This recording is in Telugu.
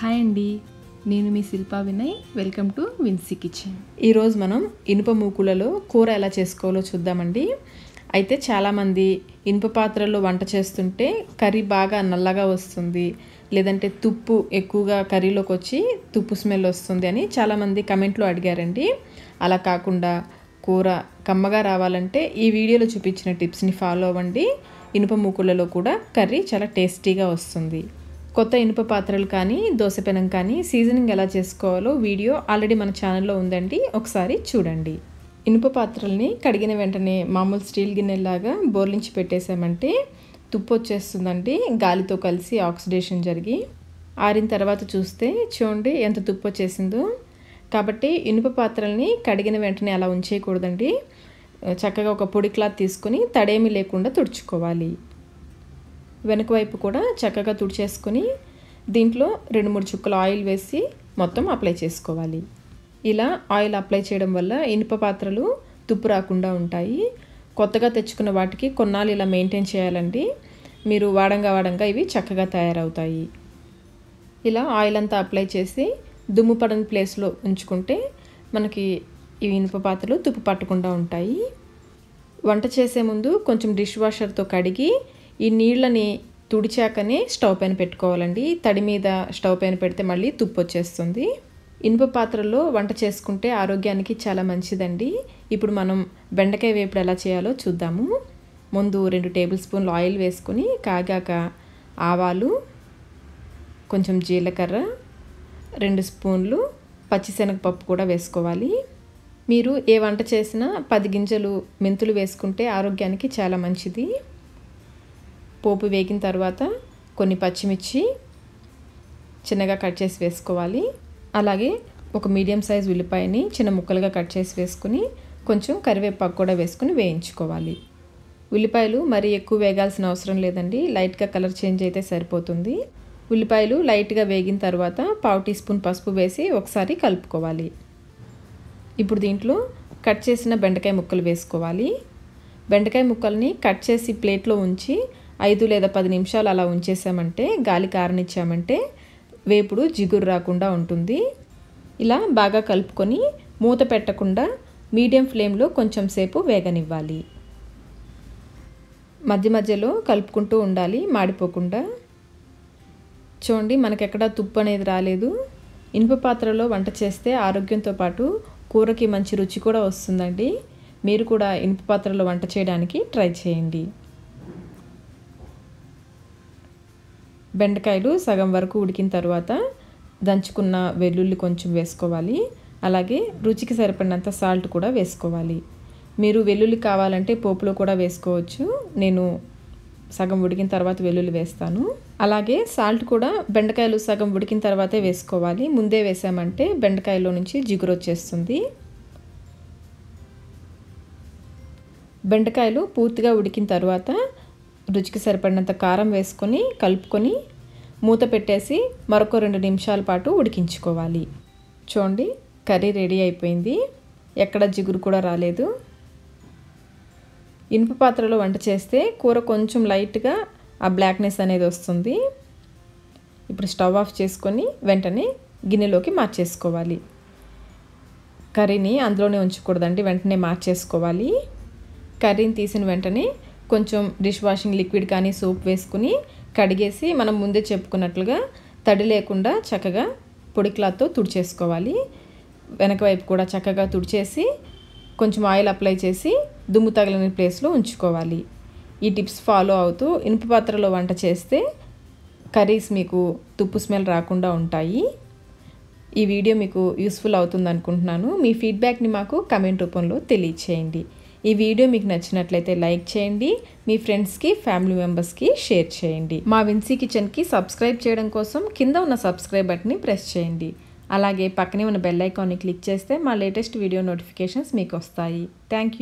హాయ్ అండి నేను మీ Shilpa Vinay welcome to Vincy kitchen ఈరోజు మనం ఇనుప మూకులలో కూర ఎలా చేసుకోవాలో చూద్దామండి అయితే చాలామంది ఇనుప పాత్రలో వంట చేస్తుంటే కర్రీ బాగా నల్లగా వస్తుంది లేదంటే తుప్పు ఎక్కువగా కర్రీలోకి వచ్చి తుప్పు స్మెల్ వస్తుంది అని చాలామంది కమెంట్లో అడిగారండి అలా కాకుండా కూర కమ్మగా రావాలంటే ఈ వీడియోలో చూపించిన టిప్స్ని ఫాలో అవ్వండి ఇనుప మూకులలో కూడా కర్రీ చాలా టేస్టీగా వస్తుంది కొత్త ఇనుప పాత్రలు కానీ దోశపెనం కానీ సీజనింగ్ ఎలా చేసుకోవాలో వీడియో ఆల్రెడీ మన ఛానల్లో ఉందండి ఒకసారి చూడండి ఇనుప పాత్రల్ని కడిగిన వెంటనే మామూలు స్టీల్ గిన్నెలాగా బోర్లించి పెట్టేశామంటే తుప్పు వచ్చేస్తుందండి గాలితో కలిసి ఆక్సిడేషన్ జరిగి ఆరిన తర్వాత చూస్తే చూడండి ఎంత తుప్పు వచ్చేసిందో కాబట్టి ఇనుప పాత్రల్ని కడిగిన వెంటనే అలా ఉంచేయకూడదండి చక్కగా ఒక పొడి క్లాత్ తీసుకొని తడేమీ లేకుండా తుడుచుకోవాలి వెనుక వైపు కూడా చక్కగా తుడిచేసుకుని దీంట్లో రెండు మూడు చుక్కలు ఆయిల్ వేసి మొత్తం అప్లై చేసుకోవాలి ఇలా ఆయిల్ అప్లై చేయడం వల్ల ఇనుప పాత్రలు తుప్పు రాకుండా ఉంటాయి కొత్తగా తెచ్చుకున్న వాటికి కొన్నాళ్ళు ఇలా మెయింటైన్ చేయాలండి మీరు వాడంగా వాడంగా ఇవి చక్కగా తయారవుతాయి ఇలా ఆయిల్ అంతా అప్లై చేసి దుమ్ము పడని ప్లేస్లో ఉంచుకుంటే మనకి ఇవి ఇనుప పాత్రలు తుప్పు పట్టకుండా ఉంటాయి వంట చేసే ముందు కొంచెం డిష్ వాషర్తో కడిగి ఈ నీళ్ళని తుడిచాకనే స్టవ్ పైన పెట్టుకోవాలండి తడి మీద స్టవ్ పైన పెడితే మళ్ళీ తుప్పు వచ్చేస్తుంది ఇనుప పాత్రలో వంట చేసుకుంటే ఆరోగ్యానికి చాలా మంచిదండి ఇప్పుడు మనం బెండకాయ వేపుడు ఎలా చేయాలో చూద్దాము ముందు రెండు టేబుల్ స్పూన్లు ఆయిల్ వేసుకుని కాగాక ఆవాలు కొంచెం జీలకర్ర రెండు స్పూన్లు పచ్చిశనగపప్పు కూడా వేసుకోవాలి మీరు ఏ వంట చేసినా పది గింజలు మెంతులు వేసుకుంటే ఆరోగ్యానికి చాలా మంచిది పోపు వేగిన తర్వాత కొన్ని పచ్చిమిర్చి చిన్నగా కట్ చేసి వేసుకోవాలి అలాగే ఒక మీడియం సైజ్ ఉల్లిపాయని చిన్న ముక్కలుగా కట్ చేసి వేసుకుని కొంచెం కరివేపాకు కూడా వేసుకుని వేయించుకోవాలి ఉల్లిపాయలు మరీ ఎక్కువ వేగాల్సిన అవసరం లేదండి లైట్గా కలర్ చేంజ్ అయితే సరిపోతుంది ఉల్లిపాయలు లైట్గా వేగిన తర్వాత పావు టీ స్పూన్ పసుపు వేసి ఒకసారి కలుపుకోవాలి ఇప్పుడు దీంట్లో కట్ చేసిన బెండకాయ ముక్కలు వేసుకోవాలి బెండకాయ ముక్కల్ని కట్ చేసి ప్లేట్లో ఉంచి ఐదు లేదా పది నిమిషాలు అలా ఉంచేసామంటే గాలి కారనిచ్చామంటే వేపుడు జిగురు రాకుండా ఉంటుంది ఇలా బాగా కలుపుకొని మూత పెట్టకుండా మీడియం ఫ్లేమ్లో కొంచెం సేపు వేగనివ్వాలి మధ్య మధ్యలో కలుపుకుంటూ ఉండాలి మాడిపోకుండా చూడండి మనకెక్కడ తుప్పు అనేది రాలేదు ఇనుప పాత్రలో వంట చేస్తే ఆరోగ్యంతో పాటు కూరకి మంచి రుచి కూడా వస్తుందండి మీరు కూడా ఇనుప పాత్రలో వంట చేయడానికి ట్రై చేయండి బెండకాయలు సగం వరకు ఉడికిన తర్వాత దంచుకున్న వెల్లుల్లి కొంచెం వేసుకోవాలి అలాగే రుచికి సరిపడినంత సాల్ట్ కూడా వేసుకోవాలి మీరు వెల్లుల్లి కావాలంటే పోపులో కూడా వేసుకోవచ్చు నేను సగం ఉడికిన తర్వాత వెల్లుల్లి వేస్తాను అలాగే సాల్ట్ కూడా బెండకాయలు సగం ఉడికిన తర్వాతే వేసుకోవాలి ముందే వేసామంటే బెండకాయలో నుంచి జిగురు వచ్చేస్తుంది బెండకాయలు పూర్తిగా ఉడికిన తర్వాత రుచికి సరిపడినంత కారం వేసుకొని కలుపుకొని మూత పెట్టేసి మరొక రెండు నిమిషాల పాటు ఉడికించుకోవాలి చూడండి కర్రీ రెడీ అయిపోయింది ఎక్కడ జిగురు కూడా రాలేదు ఇనుప పాత్రలో వంట చేస్తే కూర కొంచెం లైట్గా ఆ బ్లాక్నెస్ అనేది వస్తుంది ఇప్పుడు స్టవ్ ఆఫ్ చేసుకొని వెంటనే గిన్నెలోకి మార్చేసుకోవాలి కర్రీని అందులోనే ఉంచకూడదండి వెంటనే మార్చేసుకోవాలి కర్రీని తీసిన వెంటనే కొంచెం డిష్ వాషింగ్ లిక్విడ్ కానీ సోప్ వేసుకుని కడిగేసి మనం ముందే చెప్పుకున్నట్లుగా తడి లేకుండా చక్కగా పొడి క్లాత్తో తుడిచేసుకోవాలి వెనక వైపు కూడా చక్కగా తుడిచేసి కొంచెం ఆయిల్ అప్లై చేసి దుమ్ము తగలని ప్లేస్లో ఉంచుకోవాలి ఈ టిప్స్ ఫాలో అవుతూ ఇనుప పాత్రలో వంట చేస్తే కర్రీస్ మీకు తుప్పు స్మెల్ రాకుండా ఉంటాయి ఈ వీడియో మీకు యూస్ఫుల్ అవుతుంది అనుకుంటున్నాను మీ ఫీడ్బ్యాక్ని మాకు కమెంట్ రూపంలో తెలియచేయండి ఈ వీడియో మీకు నచ్చినట్లయితే లైక్ చేయండి మీ ఫ్రెండ్స్కి ఫ్యామిలీ మెంబర్స్కి షేర్ చేయండి మా విన్సీ కిచెన్కి సబ్స్క్రైబ్ చేయడం కోసం కింద ఉన్న సబ్స్క్రైబ్ బటన్ని ప్రెస్ చేయండి అలాగే పక్కనే ఉన్న బెల్ ఐకాన్ని క్లిక్ చేస్తే మా లేటెస్ట్ వీడియో నోటిఫికేషన్స్ మీకు వస్తాయి థ్యాంక్